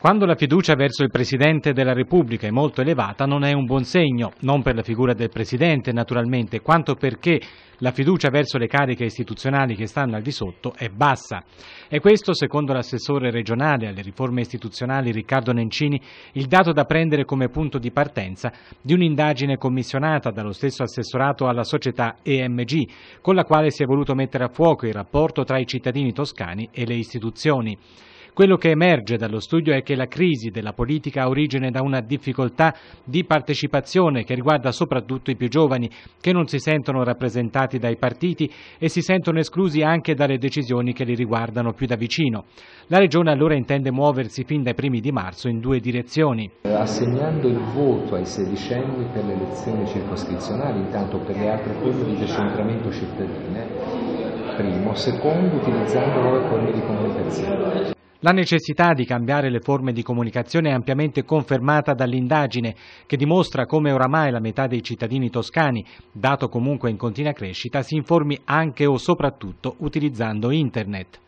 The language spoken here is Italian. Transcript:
Quando la fiducia verso il Presidente della Repubblica è molto elevata non è un buon segno, non per la figura del Presidente naturalmente, quanto perché la fiducia verso le cariche istituzionali che stanno al di sotto è bassa. E questo, secondo l'assessore regionale alle riforme istituzionali Riccardo Nencini, il dato da prendere come punto di partenza di un'indagine commissionata dallo stesso assessorato alla società EMG, con la quale si è voluto mettere a fuoco il rapporto tra i cittadini toscani e le istituzioni. Quello che emerge dallo studio è che la crisi della politica ha origine da una difficoltà di partecipazione che riguarda soprattutto i più giovani, che non si sentono rappresentati dai partiti e si sentono esclusi anche dalle decisioni che li riguardano più da vicino. La Regione allora intende muoversi fin dai primi di marzo in due direzioni. Assegnando il voto ai sedicenni per le elezioni circoscrizionali, intanto per le altre forme di decentramento cittadine, primo, secondo utilizzando nuove forme di comunicazione la necessità di cambiare le forme di comunicazione è ampiamente confermata dall'indagine che dimostra come oramai la metà dei cittadini toscani, dato comunque in continua crescita, si informi anche o soprattutto utilizzando internet.